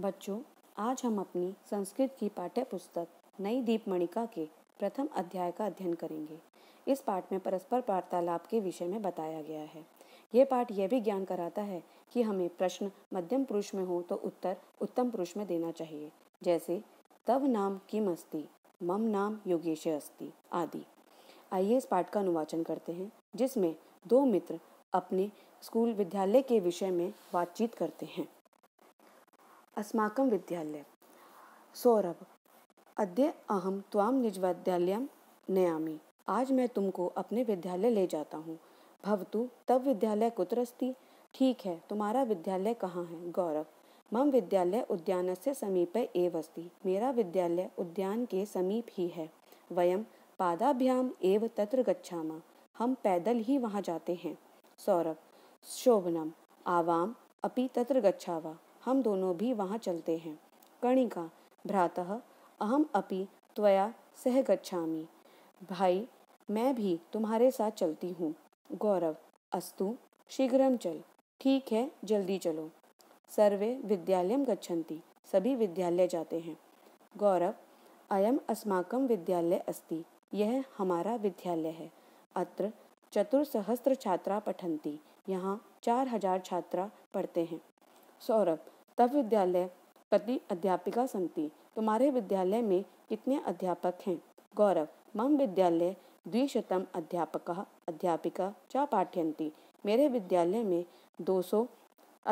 बच्चों आज हम अपनी संस्कृत की पाठ्य पुस्तक नई दीपमणिका के प्रथम अध्याय का अध्ययन करेंगे इस पाठ में परस्पर वार्तालाप के विषय में बताया गया है ये पाठ यह भी ज्ञान कराता है कि हमें प्रश्न मध्यम पुरुष में हो तो उत्तर उत्तम पुरुष में देना चाहिए जैसे तव नाम किम अस्ति मम नाम योगेश अस्ति आदि आइए इस पाठ का अनुवाचन करते हैं जिसमें दो मित्र अपने स्कूल विद्यालय के विषय में बातचीत करते हैं अस्माकं विद्यालये सौरभ अद्य अहम निज निजविद्यालयं नयामि आज मैं तुमको अपने विद्यालय ले जाता हूँ भवतु तब विद्यालय कुत्र अस्ति ठीक है तुम्हारा विद्यालय कहाँ है गौरव मम विद्यालय उद्यान से समीपे एव अस्ति मेरा विद्यालय उद्यान के समीप ही है वयम पादाभ्याम एव तत्र गच्छामा हम पैदल ही वहाँ जाते हैं सौरभ शोभनम आवाम अपि तत्र गच्छावा हम दोनों भी वहाँ चलते हैं कणिका भ्रातः अहम अपि त्वया सह गच्छा भाई मैं भी तुम्हारे साथ चलती हूँ गौरव अस्तु शीघ्रम चल ठीक है जल्दी चलो सर्वे विद्यालयम गच्छन्ति सभी विद्यालय जाते हैं गौरव अयम अस्माक विद्यालय अस्ति यह हमारा विद्यालय है अत्र चतुर्सहस्र छात्रा पठन्ति यहाँ चार हजार छात्रा पढ़ते हैं सौरभ तब विद्यालय प्रति अध्यापिका समिति तुम्हारे विद्यालय में कितने अध्यापक हैं गौरव मम विद्यालय द्विशतम अध्यापक अध्यापिका च पाठ्यंती मेरे विद्यालय में 200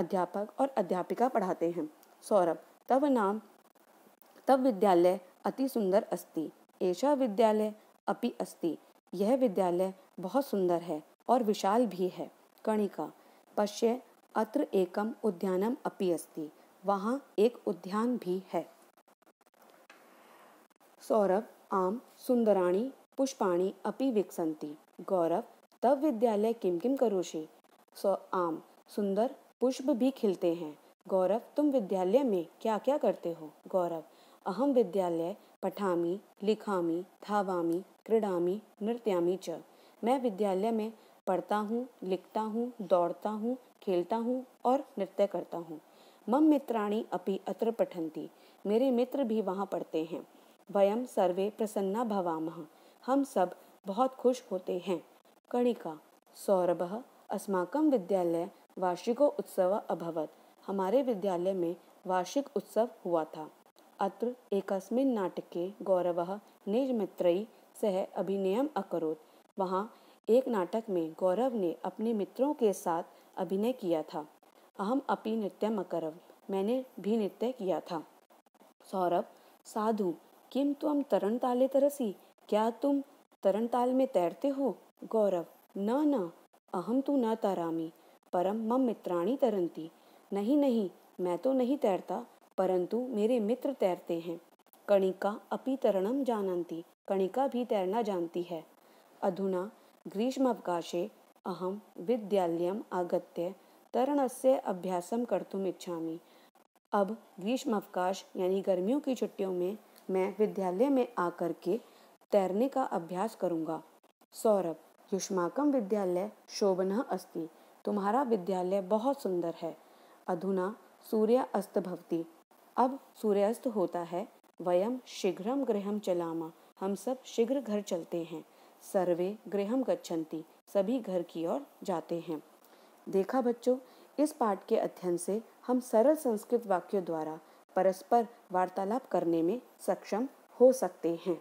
अध्यापक और अध्यापिका पढ़ाते हैं सौरभ तव नाम तब विद्यालय अति सुंदर अस्ति ऐसा विद्यालय अपि अस्ति यह विद्यालय बहुत सुंदर है और विशाल भी है कणिका पश्य अत्र एकम उद्यानम अपि अस्ति वहाँ एक उद्यान भी है सौरभ आम सुंदराणी पुष्पाणी अपि विकसन्ति गौरव तब विद्यालय किम किम करोषि सौ आम सुंदर पुष्प भी खिलते हैं गौरव तुम विद्यालय में क्या क्या करते हो गौरव अहम विद्यालय पठामी लिखामी धावामी क्रीडामी नृत्यामी च मैं विद्यालय में पढ़ता हूँ लिखता हूँ दौड़ता हूँ खेलता हूँ और नृत्य करता हूँ मम मित्राणी अपि अत्र पठंती मेरे मित्र भी वहाँ पढ़ते हैं वयम सर्वे प्रसन्ना भवामः हम सब बहुत खुश होते हैं कणिका सौरभ अस्माकं विद्यालय वार्षिको उत्सव अभवत हमारे विद्यालय में वार्षिक उत्सव हुआ था अत्र एकस्मिन् नाटके गौरवः निजमित्रैः सह अभिनयम् अकरोत् वहाँ एक नाटक में गौरव ने अपने मित्रों के साथ अभिनय किया था अहम अपी नृत्य मकरव मैंने भी नृत्य किया था सौरभ साधु किम तुम तरण ताले तरसी क्या तुम तरण ताल में तैरते हो गौरव न न अहम तो न तरामी परम मम मित्राणी तरंती नहीं नहीं मैं तो नहीं तैरता परंतु मेरे मित्र तैरते हैं कणिका अपी तरणम जानती कणिका भी तैरना जानती है अधुना ग्रीष्मावकाशे अहम विद्यालयम् आगत्य तरणस्य अभ्यास कर्तुम् इच्छामि अब ग्रीष्मावकाश यानी गर्मियों की छुट्टियों में मैं विद्यालय में आकर के तैरने का अभ्यास करूँगा सौरभ युष्माकम विद्यालय शोभन अस्ति तुम्हारा विद्यालय बहुत सुंदर है अधुना सूर्य अस्त भवती अब सूर्यास्त होता है वयम शीघ्रम गृहम चलामा हम सब शीघ्र घर चलते हैं सर्वे गृहम गच्छन्ति सभी घर की ओर जाते हैं देखा बच्चों इस पाठ के अध्ययन से हम सरल संस्कृत वाक्यों द्वारा परस्पर वार्तालाप करने में सक्षम हो सकते हैं